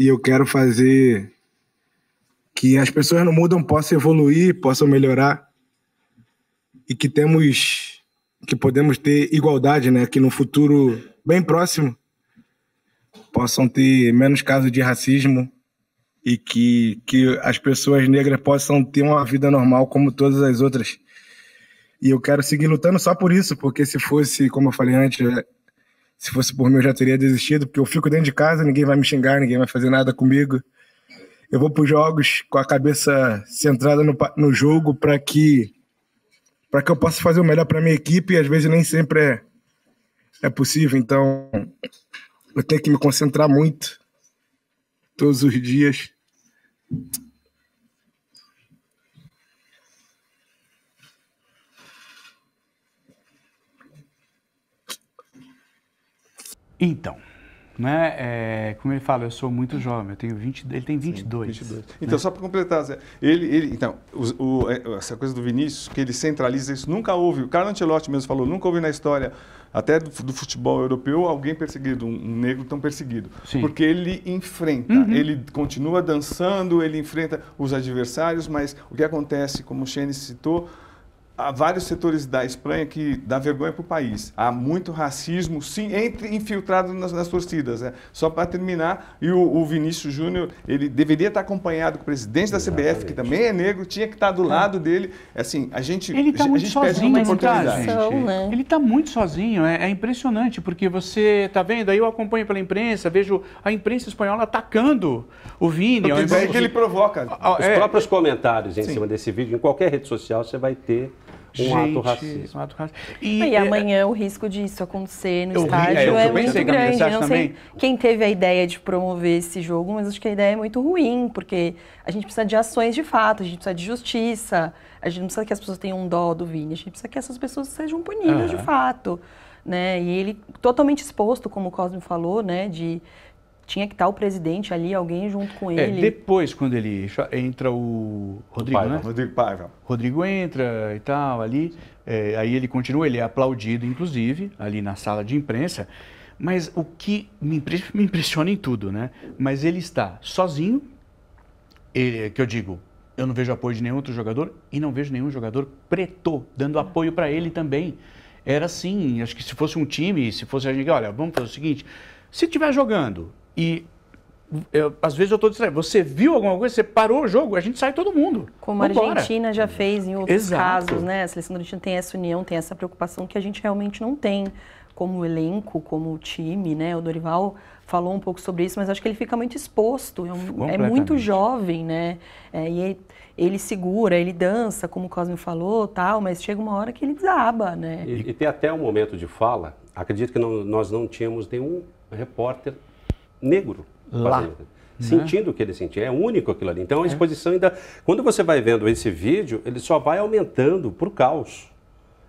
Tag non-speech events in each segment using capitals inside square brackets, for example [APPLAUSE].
e eu quero fazer que as pessoas não mudam, possam evoluir, possam melhorar e que temos que podemos ter igualdade, né, que no futuro bem próximo possam ter menos casos de racismo e que, que as pessoas negras possam ter uma vida normal como todas as outras. E eu quero seguir lutando só por isso, porque se fosse, como eu falei antes, se fosse por mim, eu já teria desistido, porque eu fico dentro de casa, ninguém vai me xingar, ninguém vai fazer nada comigo. Eu vou para os jogos com a cabeça centrada no, no jogo para que para que eu possa fazer o melhor para minha equipe e às vezes nem sempre é, é possível. Então, eu tenho que me concentrar muito todos os dias Então, né, é, como ele fala, eu sou muito jovem, eu tenho 20, ele tem 22. Sim, 22. Né? Então, só para completar, Zé, ele, ele, então, o, o, é, essa coisa do Vinícius, que ele centraliza isso, nunca houve, o Carlo Ancelotti mesmo falou, nunca houve na história, até do, do futebol europeu, alguém perseguido, um negro tão perseguido. Sim. Porque ele enfrenta, uhum. ele continua dançando, ele enfrenta os adversários, mas o que acontece, como o Chene citou, há vários setores da Espanha que dá vergonha para o país. Há muito racismo, sim, entre infiltrado nas, nas torcidas. Né? Só para terminar, e o, o Vinícius Júnior, ele deveria estar tá acompanhado com o presidente Exatamente. da CBF, que também é negro, tinha que estar tá do é. lado dele. Assim, a gente Ele está muito sozinho, oportunidade. Né, né? Ele está muito sozinho, é, é impressionante, porque você está vendo, aí eu acompanho pela imprensa, vejo a imprensa espanhola atacando o Vini. Porque é que ele provoca. Os é, é, próprios comentários em sim. cima desse vídeo, em qualquer rede social, você vai ter um Gente, ato racista. Um ato racista. E, e é, é amanhã é... o risco disso acontecer no é, estádio é, é muito também. grande. Não também? sei quem teve a ideia de promover esse jogo, mas acho que a ideia é muito ruim, porque a gente precisa de ações de fato, a gente precisa de justiça, a gente não precisa que as pessoas tenham dó do Vini, a gente precisa que essas pessoas sejam punidas uhum. de fato. Né? E ele totalmente exposto, como o Cosme falou, né? de tinha que estar o presidente ali, alguém junto com é, ele. É, depois, quando ele entra o Rodrigo, Paiva, né? Rodrigo Paiva. Rodrigo entra e tal, ali. É, aí ele continua, ele é aplaudido, inclusive, ali na sala de imprensa. Mas o que me, me impressiona em tudo, né? Mas ele está sozinho, ele, é, que eu digo, eu não vejo apoio de nenhum outro jogador e não vejo nenhum jogador preto dando ah. apoio para ele também. Era assim, acho que se fosse um time, se fosse a gente, olha, vamos fazer o seguinte, se estiver jogando, e eu, às vezes eu estou distraído. Você viu alguma coisa, você parou o jogo, a gente sai todo mundo. Como Vambora. a Argentina já fez em outros Exato. casos, né? A seleção Argentina tem essa união, tem essa preocupação que a gente realmente não tem como elenco, como time, né? O Dorival falou um pouco sobre isso, mas acho que ele fica muito exposto. É, é muito jovem, né? É, e ele, ele, segura, ele dança, como o Cosme falou, tal, mas chega uma hora que ele desaba, né? E, e tem até um momento de fala. Acredito que não, nós não tínhamos nenhum repórter negro. Lá. Né? sentindo o que ele sentia. É único aquilo ali. Então a é. exposição ainda. Quando você vai vendo esse vídeo, ele só vai aumentando para o caos.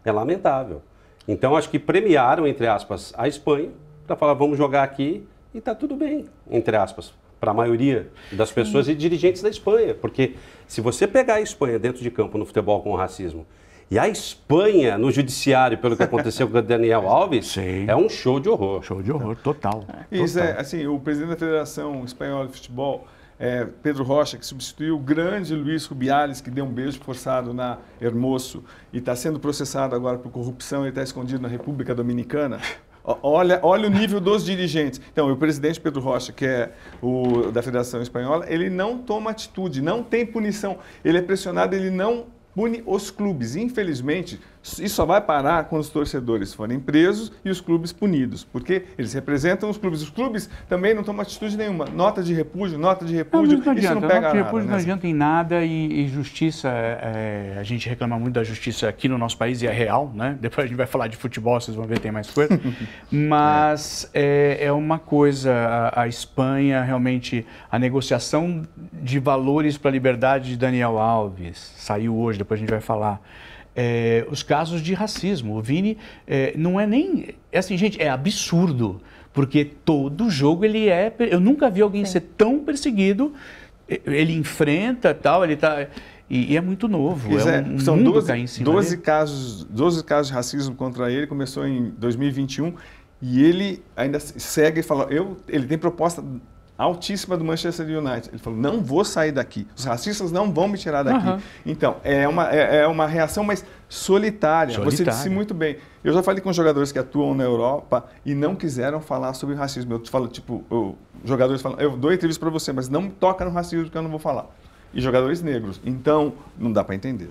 É lamentável. Então acho que premiaram, entre aspas, a Espanha para falar, vamos jogar aqui e está tudo bem, entre aspas, para a maioria das pessoas Sim. e dirigentes da Espanha. Porque se você pegar a Espanha dentro de campo no futebol com o racismo e a Espanha, no judiciário, pelo que aconteceu com o Daniel Alves, [LAUGHS] Sim. é um show de horror. Show de horror, total. Isso é. total. é, assim, o presidente da Federação Espanhola de Futebol, é, Pedro Rocha, que substituiu o grande Luiz Rubiales, que deu um beijo forçado na Hermoso e está sendo processado agora por corrupção, e está escondido na República Dominicana. Olha, olha o nível dos dirigentes. Então, o presidente Pedro Rocha, que é o da Federação Espanhola, ele não toma atitude, não tem punição. Ele é pressionado, ele não pune os clubes. Infelizmente, isso só vai parar quando os torcedores forem presos e os clubes punidos, porque eles representam os clubes. Os clubes também não tomam atitude nenhuma. Nota de repúdio, nota de repúdio, não, não isso não pega nota de repúdio não né? adianta em nada e, e justiça, é, é, a gente reclama muito da justiça aqui no nosso país e é real, né? [LAUGHS] Depois a gente vai falar de futebol, vocês vão ver tem mais coisa. [LAUGHS] Mas é, é uma coisa, a, a Espanha realmente, a negociação de valores para a liberdade de Daniel Alves saiu hoje, depois a gente vai falar é, os casos de racismo. O Vini é, não é nem. É assim, gente, é absurdo. Porque todo jogo ele é. Eu nunca vi alguém Sim. ser tão perseguido. Ele enfrenta tal, ele tá. E, e é muito novo. Pois é um, é, um são 12, 12 casos, 12 casos de racismo contra ele. Começou em 2021. E ele ainda segue e fala, eu, ele tem proposta altíssima do Manchester United. Ele falou: não vou sair daqui. Os racistas não vão me tirar daqui. Uhum. Então, é uma, é, é, uma reação, mas solitária. solitária. Você disse muito bem. Eu já falei com jogadores que atuam na Europa e não quiseram falar sobre racismo. Eu te falo, tipo, eu, jogadores falam: eu dou entrevista para você, mas não toca no racismo que eu não vou falar. E jogadores negros. Então, não dá para entender.